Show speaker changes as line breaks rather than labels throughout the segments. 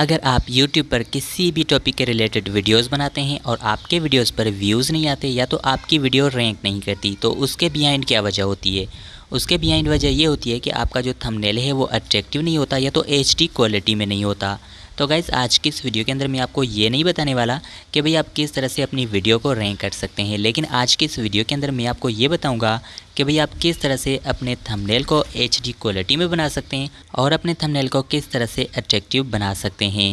अगर आप YouTube पर किसी भी टॉपिक के रिलेटेड वीडियोस बनाते हैं और आपके वीडियोस पर व्यूज़ नहीं आते या तो आपकी वीडियो रैंक नहीं करती तो उसके बिहाइंड क्या वजह होती है उसके बिहाइंड वजह ये होती है कि आपका जो थंबनेल है वो अट्रैक्टिव नहीं होता या तो एच क्वालिटी में नहीं होता तो गाइज़ आज की इस वीडियो के अंदर मैं आपको ये नहीं बताने वाला कि भाई आप किस तरह से अपनी वीडियो को रैंक कर सकते हैं लेकिन आज की इस वीडियो के अंदर मैं आपको ये बताऊँगा कि भाई आप किस तरह से अपने थंबनेल को एच क्वालिटी में बना सकते हैं और अपने थमनेल को किस तरह से अट्रैक्टिव बना सकते हैं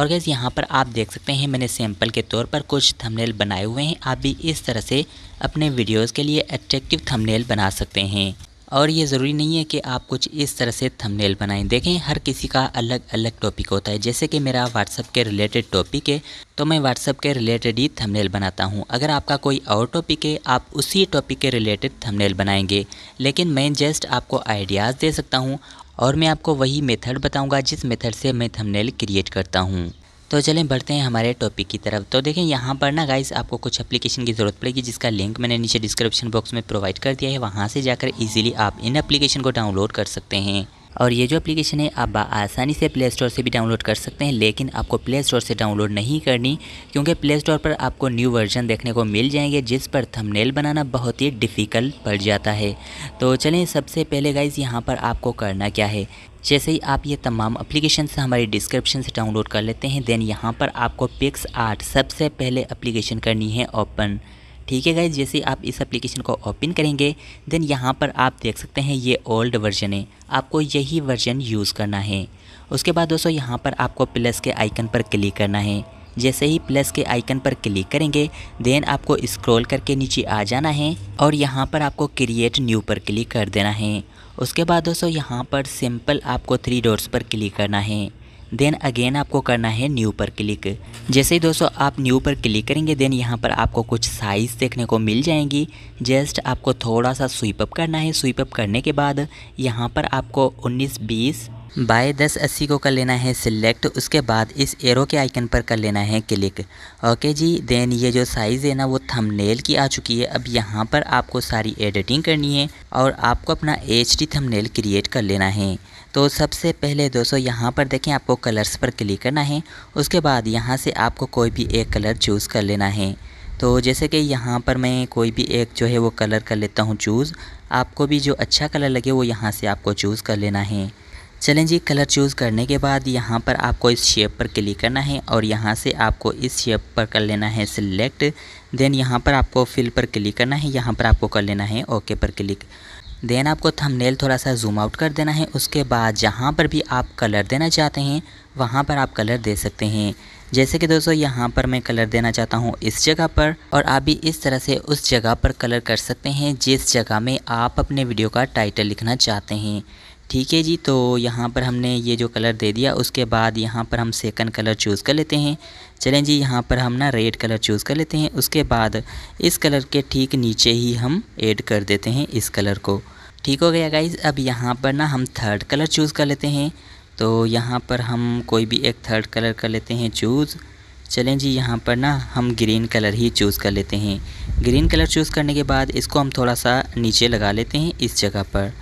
और गैस यहाँ पर आप देख सकते हैं मैंने सैम्पल के तौर पर कुछ थंबनेल बनाए हुए हैं आप भी इस तरह से अपने वीडियोस के लिए अट्रैक्टिव थंबनेल बना सकते हैं और ये ज़रूरी नहीं है कि आप कुछ इस तरह से थंबनेल बनाएं देखें हर किसी का अलग अलग टॉपिक होता है जैसे कि मेरा व्हाट्सअप के रिलेटेड टॉपिक है तो मैं व्हाट्सअप के रिलेटेड ही थंबनेल बनाता हूँ अगर आपका कोई और टॉपिक है आप उसी टॉपिक के रिलेटेड थंबनेल बनाएंगे लेकिन मैं जस्ट आपको आइडियाज़ दे सकता हूँ और मैं आपको वही मेथड बताऊँगा जिस मेथड से मैं थंबनेल क्रिएट करता हूँ तो चलें बढ़ते हैं हमारे टॉपिक की तरफ तो देखें यहाँ पर ना गाइस आपको कुछ एप्लीकेशन की ज़रूरत पड़ेगी जिसका लिंक मैंने नीचे डिस्क्रिप्शन बॉक्स में प्रोवाइड कर दिया है वहाँ से जाकर ईजिली आप इन एप्लीकेशन को डाउनलोड कर सकते हैं और ये जो एप्लीकेशन है आप आसानी से प्ले स्टोर से भी डाउनलोड कर सकते हैं लेकिन आपको प्ले स्टोर से डाउनलोड नहीं करनी क्योंकि प्ले स्टोर पर आपको न्यू वर्जन देखने को मिल जाएंगे जिस पर थंबनेल बनाना बहुत ही डिफ़िकल्ट पड़ जाता है तो चलें सबसे पहले गाइज़ यहाँ पर आपको करना क्या है जैसे ही आप ये तमाम अप्लीकेशन हमारे डिस्क्रिप्शन से डाउनलोड कर लेते हैं देन यहाँ पर आपको पिक्स आर्ट सबसे पहले अप्लीकेशन करनी है ओपन ठीक है गाइज जैसे आप इस एप्लीकेशन को ओपन करेंगे देन यहाँ पर आप देख सकते हैं ये ओल्ड वर्जन है आपको यही वर्जन यूज़ करना है उसके बाद दोस्तों यहाँ पर आपको प्लस के आइकन पर क्लिक करना है जैसे ही प्लस के आइकन पर क्लिक करेंगे देन आपको स्क्रॉल करके नीचे आ जाना है और यहाँ पर आपको क्रिएट न्यू पर क्लिक कर देना है उसके बाद दोस्तों यहाँ पर सिंपल आपको थ्री डोर्स पर क्लिक करना है देन अगेन आपको करना है न्यू पर क्लिक जैसे ही दोस्तों आप न्यू पर क्लिक करेंगे देन यहाँ पर आपको कुछ साइज़ देखने को मिल जाएंगी जस्ट आपको थोड़ा सा स्वीपअप करना है स्वीपअप करने के बाद यहाँ पर आपको 19, 20, बाय दस अस्सी को कर लेना है सिलेक्ट उसके बाद इस एरो के आइकन पर कर लेना है क्लिक ओके जी देन ये जो साइज़ है ना वो थंबनेल की आ चुकी है अब यहाँ पर आपको सारी एडिटिंग करनी है और आपको अपना एच डी थंबनेल क्रिएट कर लेना है तो सबसे पहले दोस्तों यहाँ पर देखें आपको कलर्स पर क्लिक करना है उसके बाद यहाँ से आपको कोई भी एक कलर चूज़ कर लेना है तो जैसे कि यहाँ पर मैं कोई भी एक जो है वो कलर कर लेता हूँ चूज़ आपको भी जो अच्छा कलर लगे वो यहाँ से आपको चूज़ कर लेना है चलें जी कलर चूज़ करने के बाद यहाँ पर आपको इस शेप पर क्लिक करना है और यहाँ से आपको इस शेप पर कर लेना है सिलेक्ट देन यहाँ पर आपको फिल पर क्लिक करना है यहाँ पर आपको कर लेना है ओके पर क्लिक देन आपको थंबनेल थोड़ा सा जूम आउट कर देना है उसके बाद जहाँ पर भी आप कलर देना चाहते हैं वहाँ पर आप कलर दे सकते हैं जैसे कि दोस्तों यहाँ पर मैं कलर देना चाहता हूँ इस जगह पर और आप भी इस तरह से उस जगह पर कलर कर सकते हैं जिस जगह में आप अपने वीडियो का टाइटल लिखना चाहते हैं ठीक है जी तो यहाँ पर हमने ये जो कलर दे दिया उसके बाद यहाँ पर हम सेकंड कलर चूज़ कर लेते हैं चलें जी यहाँ पर हम ना रेड कलर चूज़ कर लेते हैं उसके बाद इस कलर के ठीक नीचे ही हम ऐड कर देते हैं इस कलर को ठीक हो गया गाइज अब यहाँ पर ना हम थर्ड कलर चूज़ कर लेते हैं तो यहाँ पर हम कोई भी एक थर्ड कलर कर लेते हैं चूज़ चलें जी यहाँ पर ना हम ग्रीन कलर ही चूज़ कर लेते हैं ग्रीन कलर चूज़ करने के बाद इसको हम थोड़ा सा नीचे लगा लेते हैं इस जगह पर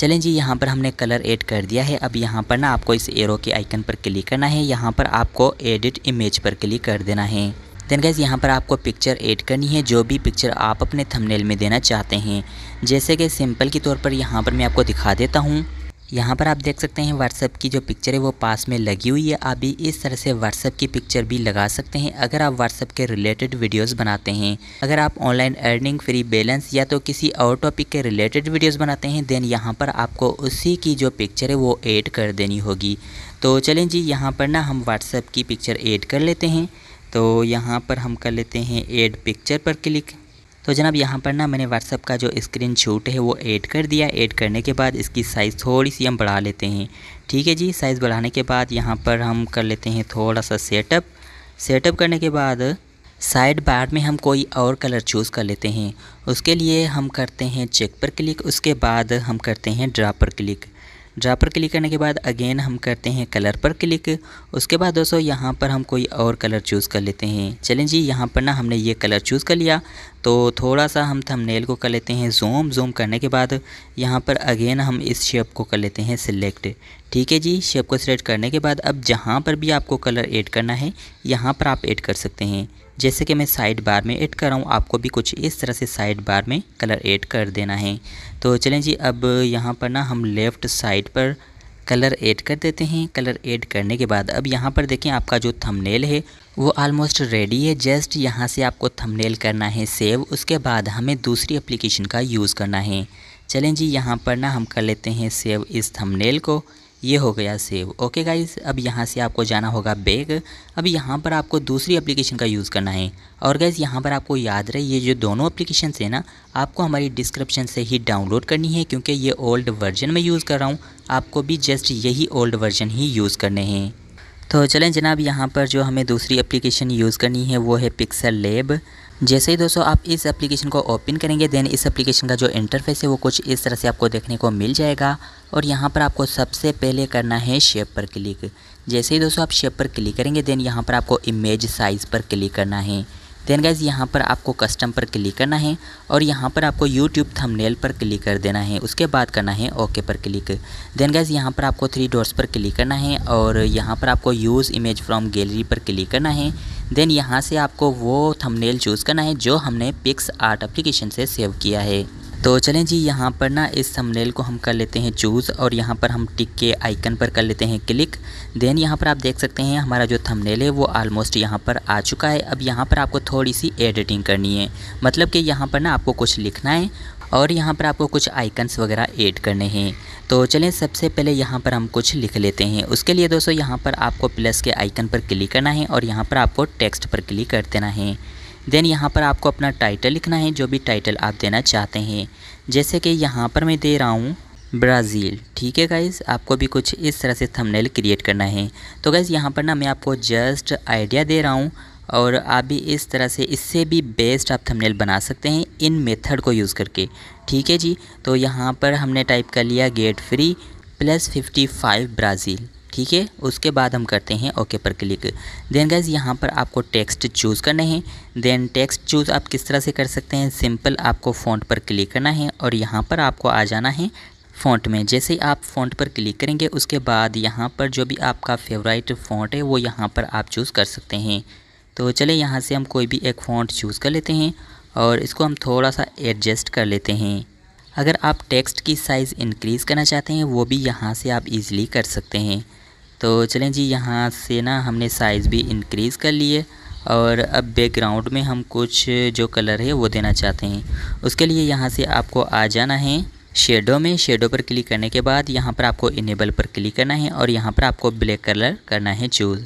चलें जी यहाँ पर हमने कलर ऐड कर दिया है अब यहाँ पर ना आपको इस एरो के आइकन पर क्लिक करना है यहाँ पर आपको एडिट इमेज पर क्लिक कर देना है देन गैस यहाँ पर आपको पिक्चर ऐड करनी है जो भी पिक्चर आप अपने थंबनेल में देना चाहते हैं जैसे कि सिंपल के तौर पर यहाँ पर मैं आपको दिखा देता हूँ यहाँ पर आप देख सकते हैं व्हाट्सअप की जो पिक्चर है वो पास में लगी हुई है आप भी इस तरह से व्हाट्सअप की पिक्चर भी लगा सकते हैं अगर आप व्हाट्सअप के रिलेटेड वीडियोस बनाते हैं अगर आप ऑनलाइन अर्निंग फ्री बैलेंस या तो किसी और टॉपिक के रिलेटेड वीडियोस बनाते हैं देन यहाँ पर आपको उसी की जो पिक्चर है वो ऐड कर देनी होगी तो चलें जी यहाँ पर ना हम व्हाट्सअप की पिक्चर एड कर लेते हैं तो यहाँ पर हम कर लेते हैं एड पिक्चर पर क्लिक तो जनाब यहाँ पर ना मैंने व्हाट्सअप का जो स्क्रीन शूट है वो ऐड कर दिया ऐड करने के बाद इसकी साइज़ थोड़ी सी हम बढ़ा लेते हैं ठीक है जी साइज़ बढ़ाने के बाद यहाँ पर हम कर लेते हैं थोड़ा सा सेटअप सेटअप करने के बाद साइड बार में हम कोई और कलर चूज़ कर लेते हैं उसके लिए हम करते हैं चेक पर क्लिक उसके बाद हम करते हैं ड्रा पर क्लिक ड्रा पर क्लिक करने के बाद अगेन हम करते हैं कलर पर क्लिक उसके बाद दोस्तों यहाँ पर हम कोई और कलर चूज़ कर लेते हैं चलें जी यहाँ पर ना हमने ये कलर चूज़ कर लिया तो थोड़ा सा हम थंबनेल को कर लेते हैं जूम जूम करने के बाद यहाँ पर अगेन हम इस शेप को कर लेते हैं सिलेक्ट ठीक है जी शेप को सिलेक्ट करने के बाद अब जहाँ पर भी आपको कलर ऐड करना है यहाँ पर आप ऐड कर सकते हैं जैसे कि मैं साइड बार में ऐड कर रहा हूँ आपको भी कुछ इस तरह से साइड बार में कलर ऐड कर देना है तो चलें जी अब यहाँ पर ना हम लेफ़्ट साइड पर कलर ऐड कर देते हैं कलर ऐड करने के बाद अब यहाँ पर देखें आपका जो थंबनेल है वो ऑलमोस्ट रेडी है जस्ट यहाँ से आपको थंबनेल करना है सेव उसके बाद हमें दूसरी एप्लीकेशन का यूज़ करना है चलें जी यहाँ पर ना हम कर लेते हैं सेव इस थंबनेल को ये हो गया सेव ओके गाइस अब यहाँ से आपको जाना होगा बैग अब यहाँ पर आपको दूसरी एप्लीकेशन का यूज़ करना है और गाइस यहाँ पर आपको याद रहे ये जो दोनों एप्लीकेशन है ना आपको हमारी डिस्क्रिप्शन से ही डाउनलोड करनी है क्योंकि ये ओल्ड वर्जन में यूज़ कर रहा हूँ आपको भी जस्ट यही ओल्ड वर्जन ही यूज़ करने हैं तो चलें जनाब यहाँ पर जो हमें दूसरी एप्लीकेशन यूज़ करनी है वो है पिक्सल लेब जैसे ही दोस्तों आप इस एप्लीकेशन को ओपन करेंगे देन इस एप्लीकेशन का जो इंटरफेस है वो कुछ इस तरह से आपको देखने को मिल जाएगा और यहाँ पर आपको सबसे पहले करना है शेप पर क्लिक जैसे ही दोस्तों आप शेप पर क्लिक करेंगे देन यहाँ पर आपको इमेज साइज़ पर क्लिक करना है देन गाइज यहाँ पर आपको कस्टम पर क्लिक करना है और यहाँ पर आपको यूट्यूब थंबनेल पर क्लिक कर देना है उसके बाद करना है ओके पर क्लिक देन गाइज यहाँ पर आपको थ्री डॉट्स पर क्लिक करना है और यहाँ पर आपको यूज़ इमेज फ्रॉम गैलरी पर क्लिक करना है देन यहाँ से आपको वो थंबनेल चूज़ करना है जो हमने पिक्स आर्ट अप्लीकेशन से सेव किया है तो चलें जी यहाँ पर ना इस थंबनेल को हम कर लेते हैं चूज़ और यहाँ पर हम टिक के आइकन पर कर लेते हैं क्लिक देन यहाँ पर आप देख सकते हैं हमारा जो थंबनेल है वो आलमोस्ट यहाँ पर आ चुका है अब यहाँ पर आपको थोड़ी सी एडिटिंग करनी है मतलब कि यहाँ पर ना आपको कुछ लिखना है और यहाँ पर आपको कुछ आइकन्स वगैरह ऐड करने हैं तो चलें सबसे पहले यहाँ पर हम कुछ लिख लेते हैं उसके लिए दोस्तों यहाँ पर आपको प्लस के आइकन पर क्लिक करना है और यहाँ पर आपको टेक्स्ट पर क्लिक कर देना है देन यहाँ पर आपको अपना टाइटल लिखना है जो भी टाइटल आप देना चाहते हैं जैसे कि यहाँ पर मैं दे रहा हूँ ब्राज़ील ठीक है गाइज़ आपको भी कुछ इस तरह से थंबनेल क्रिएट करना है तो गाइज़ यहाँ पर ना मैं आपको जस्ट आइडिया दे रहा हूँ और आप भी इस तरह से इससे भी बेस्ट आप थंबनेल बना सकते हैं इन मेथड को यूज़ करके ठीक है जी तो यहाँ पर हमने टाइप कर लिया get free plus fifty five Brazil ठीक है उसके बाद हम करते हैं ओके पर क्लिक देन गैस यहाँ पर आपको टेक्स्ट चूज़ करना है देन टेक्स्ट चूज़ आप किस तरह से कर सकते हैं सिंपल आपको फ़ॉन्ट पर क्लिक करना है और यहाँ पर आपको आ जाना है फ़ॉन्ट में जैसे ही आप फ़ॉन्ट पर क्लिक करेंगे उसके बाद यहाँ पर जो भी आपका फेवरेट फ़ॉन्ट है वो यहाँ पर आप चूज़ कर सकते हैं तो चले यहाँ से हम कोई भी एक फ़ॉन्ट चूज़ कर लेते हैं और इसको हम थोड़ा सा एडजस्ट कर लेते हैं अगर आप टेक्स्ट की साइज़ इंक्रीज़ करना चाहते हैं वो भी यहाँ से आप इजीली कर सकते हैं तो चलें जी यहाँ से ना हमने साइज़ भी इंक्रीज़ कर लिए और अब बैकग्राउंड में हम कुछ जो कलर है वो देना चाहते हैं उसके लिए यहाँ से आपको आ जाना है शेडो में शेडो पर क्लिक करने के बाद यहाँ पर आपको इनेबल पर क्लिक करना है और यहाँ पर आपको ब्लैक कलर करना है चूज़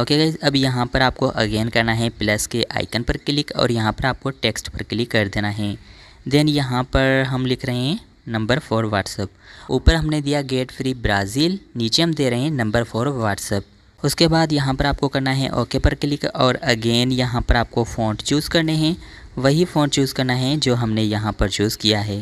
ओके गाइज अब यहाँ पर आपको अगेन करना है प्लस के आइकन पर क्लिक और यहाँ पर आपको टेक्स्ट पर क्लिक कर देना है देन यहाँ पर हम लिख रहे हैं नंबर फोर व्हाट्सअप ऊपर हमने दिया गेट फ्री ब्राज़ील नीचे हम दे रहे हैं नंबर फ़ोर व्हाट्सअप उसके बाद यहाँ पर आपको करना है ओके पर क्लिक और अगेन यहाँ पर आपको फ़ॉन्ट चूज़ करने हैं वही फ़ॉन्ट चूज़ करना है जो हमने यहाँ पर चूज़ किया है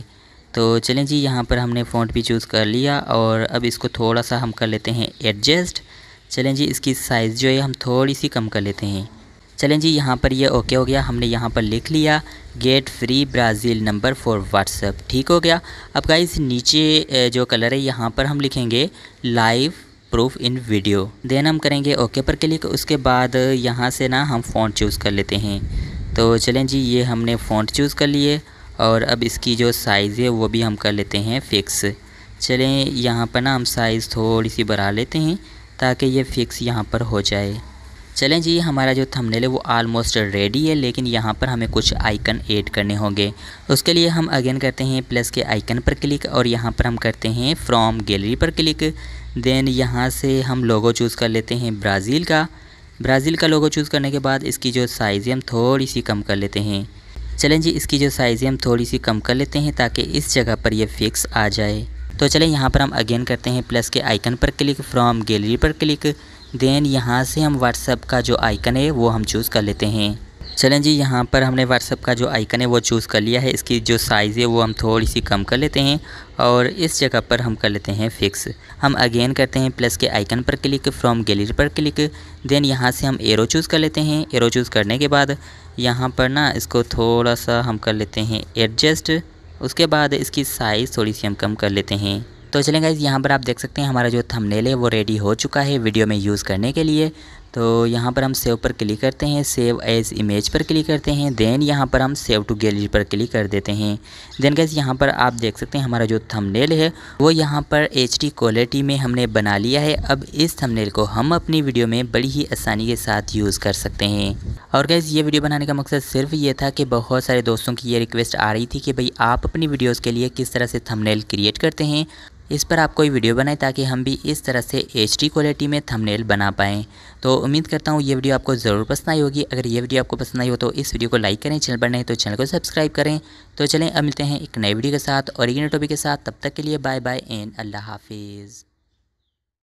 तो चलें जी यहाँ पर हमने फ़ॉन्ट भी चूज़ कर लिया और अब इसको थोड़ा सा हम कर लेते हैं एडजस्ट चलें जी इसकी साइज़ जो है हम थोड़ी सी कम कर लेते हैं चलें जी यहाँ पर ये ओके हो गया हमने यहाँ पर लिख लिया get free Brazil number for WhatsApp ठीक हो गया अब गाइस नीचे जो कलर है यहाँ पर हम लिखेंगे live proof in video then हम करेंगे ओके पर क्लिक उसके बाद यहाँ से ना हम फ़ॉन्ट चूज़ कर लेते हैं तो चलें जी ये हमने फ़ॉन्ट चूज़ कर लिए और अब इसकी जो साइज़ है वो भी हम कर लेते हैं फ़िक्स चलें यहाँ पर ना हम साइज़ थोड़ी सी बढ़ा लेते हैं ताकि ये फ़िक्स यहाँ पर हो जाए चलें जी हमारा जो थंबनेल है वो आलमोस्ट रेडी है लेकिन यहाँ पर हमें कुछ आइकन ऐड करने होंगे उसके लिए हम अगेन करते हैं प्लस के आइकन पर क्लिक और यहाँ पर हम करते हैं फ्रॉम गैलरी पर क्लिक देन यहाँ से हम लोगो चूज़ कर लेते हैं ब्राज़ील का ब्राज़ील का लोगो चूज़ करने के बाद इसकी जो साइज़ है हम थोड़ी सी कम कर लेते हैं चलें जी इसकी जो साइज़ है हम थोड़ी सी कम कर लेते हैं ताकि इस जगह पर यह फ़िक्स आ जाए तो चलें यहाँ पर हम अगेन करते हैं प्लस के आइकन पर क्लिक फ्रॉम गैलरी पर क्लिक देन यहाँ से हम व्हाट्सअप का जो आइकन है वो हम चूज़ कर लेते हैं चलें जी यहाँ पर हमने व्हाट्सअप का जो आइकन है वो चूज़ कर लिया है इसकी जो साइज़ है वो हम थोड़ी सी कम कर लेते हैं और इस जगह पर हम कर लेते हैं फिक्स हम अगेन करते हैं प्लस के आइकन पर क्लिक फ्रॉम गैलरी पर क्लिक देन यहाँ से हम एरो चूज़ कर लेते हैं एरो चूज़ करने के बाद यहाँ पर ना इसको थोड़ा सा हम कर लेते हैं एडजस्ट उसके बाद इसकी साइज़ थोड़ी सी हम कम कर लेते हैं तो चलें गाइज यहाँ पर आप देख सकते हैं हमारा जो थंबनेल है वो रेडी हो चुका है वीडियो में यूज़ करने के लिए तो यहाँ पर हम सेव पर क्लिक करते हैं सेव एज इमेज पर क्लिक करते हैं देन यहाँ पर हम सेव टू गैलरी पर क्लिक कर देते हैं देन गैस यहाँ पर आप देख सकते हैं हमारा जो थंबनेल है वो यहाँ पर एच क्वालिटी में हमने बना लिया है अब इस थंबनेल को हम अपनी वीडियो में बड़ी ही आसानी के साथ यूज़ कर सकते हैं और गैस ये वीडियो बनाने का मकसद सिर्फ ये था कि बहुत सारे दोस्तों की ये रिक्वेस्ट आ रही थी कि भाई आप अपनी वीडियोज़ के लिए किस तरह से थमनेल क्रिएट करते हैं इस पर आप कोई वीडियो बनाएं ताकि हम भी इस तरह से एच क्वालिटी में थंबनेल बना पाएँ तो उम्मीद करता हूँ ये वीडियो आपको ज़रूर पसंद आई होगी अगर ये वीडियो आपको पसंद आई हो तो इस वीडियो को लाइक करें चैनल पर नहीं तो चैनल को सब्सक्राइब करें तो चलें अब मिलते हैं एक नए वीडियो के साथ और इन टॉपिक के साथ तब तक के लिए बाय बाय एंड अल्लाह हाफिज़